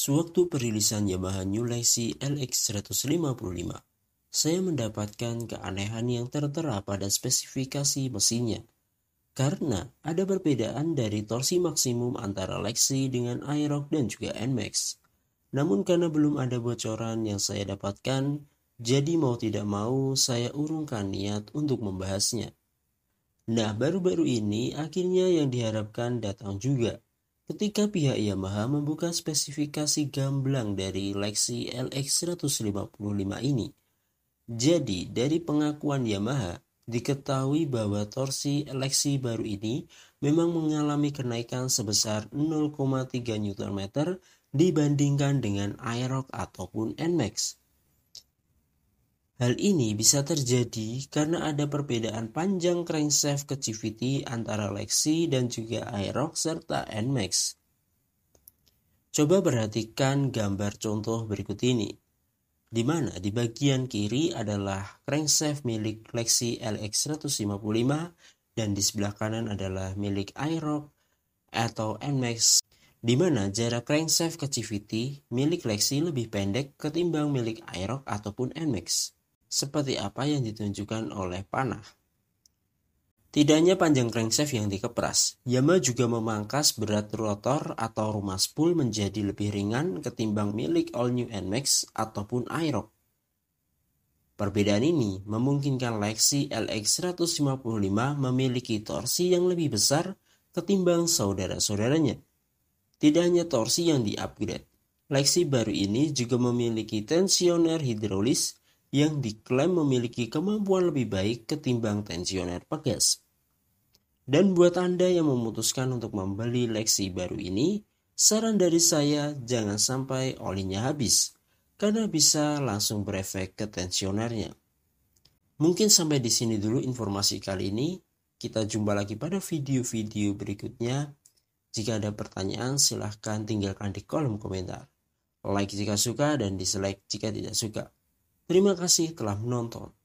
Sewaktu perilisan Yamaha New Legacy LX155, saya mendapatkan keanehan yang tertera pada spesifikasi mesinnya. Karena ada perbedaan dari torsi maksimum antara Lexi dengan Aerox dan juga NMAX. Namun karena belum ada bocoran yang saya dapatkan, jadi mau tidak mau saya urungkan niat untuk membahasnya. Nah, baru-baru ini akhirnya yang diharapkan datang juga, Ketika pihak Yamaha membuka spesifikasi gamblang dari Lexi LX155 ini, jadi dari pengakuan Yamaha, diketahui bahwa torsi Lexi baru ini memang mengalami kenaikan sebesar 0,3 Nm dibandingkan dengan Aerox ataupun NMAX. Hal ini bisa terjadi karena ada perbedaan panjang crankshaft CVT antara Lexi dan juga Aerox serta NMAX. Coba perhatikan gambar contoh berikut ini, di mana di bagian kiri adalah crankshaft milik Lexi LX155 dan di sebelah kanan adalah milik Aerox atau NMAX di mana jarak crankshaft CVT milik Lexi lebih pendek ketimbang milik Aerox ataupun NMAX seperti apa yang ditunjukkan oleh panah. Tidaknya panjang crankshaft yang dikeperas, Yamaha juga memangkas berat rotor atau rumah spool menjadi lebih ringan ketimbang milik All New NMAX ataupun Aerox. Perbedaan ini memungkinkan Lexi LX155 memiliki torsi yang lebih besar ketimbang saudara-saudaranya. Tidak hanya torsi yang diupgrade, Lexi baru ini juga memiliki tensioner hidrolis yang diklaim memiliki kemampuan lebih baik ketimbang tensioner pegas. Dan buat Anda yang memutuskan untuk membeli Lexi baru ini, saran dari saya jangan sampai olinya habis, karena bisa langsung berefek ke tensionernya. Mungkin sampai di sini dulu informasi kali ini. Kita jumpa lagi pada video-video berikutnya. Jika ada pertanyaan, silahkan tinggalkan di kolom komentar. Like jika suka dan dislike jika tidak suka. Terima kasih telah menonton.